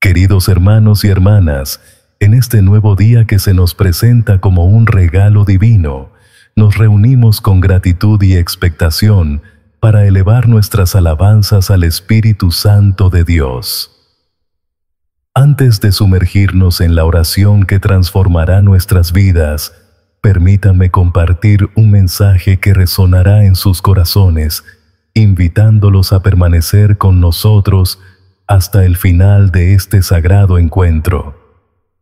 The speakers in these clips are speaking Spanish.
Queridos hermanos y hermanas, en este nuevo día que se nos presenta como un regalo divino, nos reunimos con gratitud y expectación para elevar nuestras alabanzas al Espíritu Santo de Dios. Antes de sumergirnos en la oración que transformará nuestras vidas, permítame compartir un mensaje que resonará en sus corazones, invitándolos a permanecer con nosotros hasta el final de este sagrado encuentro.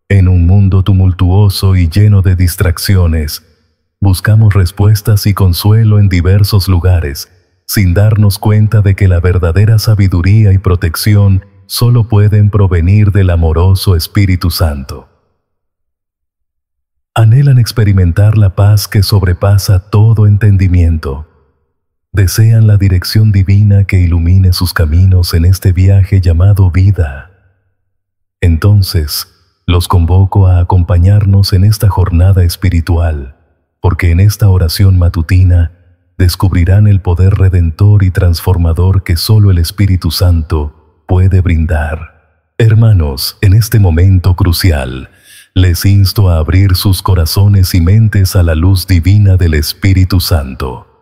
En un mundo tumultuoso y lleno de distracciones, buscamos respuestas y consuelo en diversos lugares, sin darnos cuenta de que la verdadera sabiduría y protección solo pueden provenir del amoroso Espíritu Santo. Anhelan experimentar la paz que sobrepasa todo entendimiento desean la dirección divina que ilumine sus caminos en este viaje llamado vida. Entonces, los convoco a acompañarnos en esta jornada espiritual, porque en esta oración matutina descubrirán el poder redentor y transformador que solo el Espíritu Santo puede brindar. Hermanos, en este momento crucial, les insto a abrir sus corazones y mentes a la luz divina del Espíritu Santo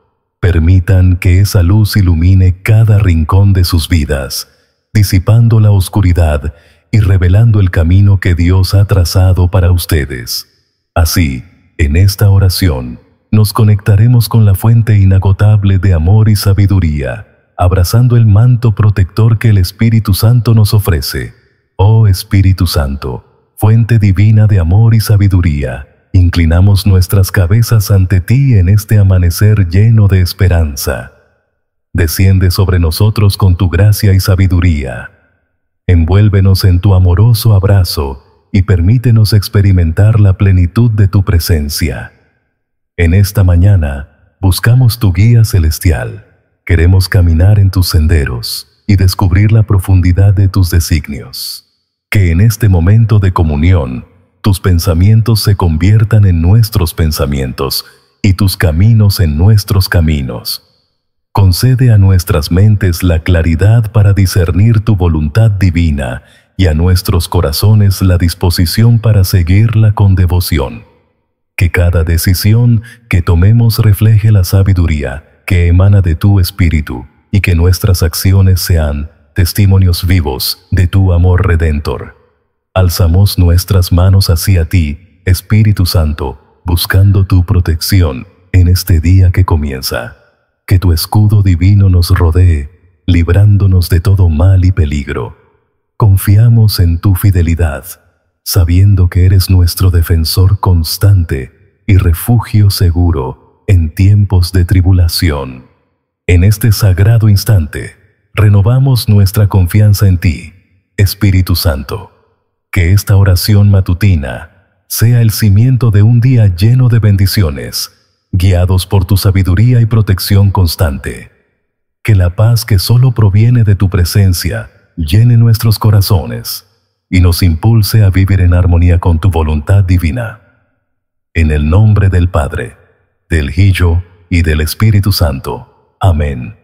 Permitan que esa luz ilumine cada rincón de sus vidas, disipando la oscuridad y revelando el camino que Dios ha trazado para ustedes. Así, en esta oración, nos conectaremos con la fuente inagotable de amor y sabiduría, abrazando el manto protector que el Espíritu Santo nos ofrece. Oh Espíritu Santo, fuente divina de amor y sabiduría, Inclinamos nuestras cabezas ante ti en este amanecer lleno de esperanza. Desciende sobre nosotros con tu gracia y sabiduría. Envuélvenos en tu amoroso abrazo y permítenos experimentar la plenitud de tu presencia. En esta mañana buscamos tu guía celestial. Queremos caminar en tus senderos y descubrir la profundidad de tus designios. Que en este momento de comunión tus pensamientos se conviertan en nuestros pensamientos y tus caminos en nuestros caminos. Concede a nuestras mentes la claridad para discernir tu voluntad divina y a nuestros corazones la disposición para seguirla con devoción. Que cada decisión que tomemos refleje la sabiduría que emana de tu espíritu y que nuestras acciones sean testimonios vivos de tu amor redentor. Alzamos nuestras manos hacia ti, Espíritu Santo, buscando tu protección en este día que comienza. Que tu escudo divino nos rodee, librándonos de todo mal y peligro. Confiamos en tu fidelidad, sabiendo que eres nuestro defensor constante y refugio seguro en tiempos de tribulación. En este sagrado instante, renovamos nuestra confianza en ti, Espíritu Santo que esta oración matutina sea el cimiento de un día lleno de bendiciones, guiados por tu sabiduría y protección constante. Que la paz que solo proviene de tu presencia llene nuestros corazones y nos impulse a vivir en armonía con tu voluntad divina. En el nombre del Padre, del Hijo y del Espíritu Santo. Amén.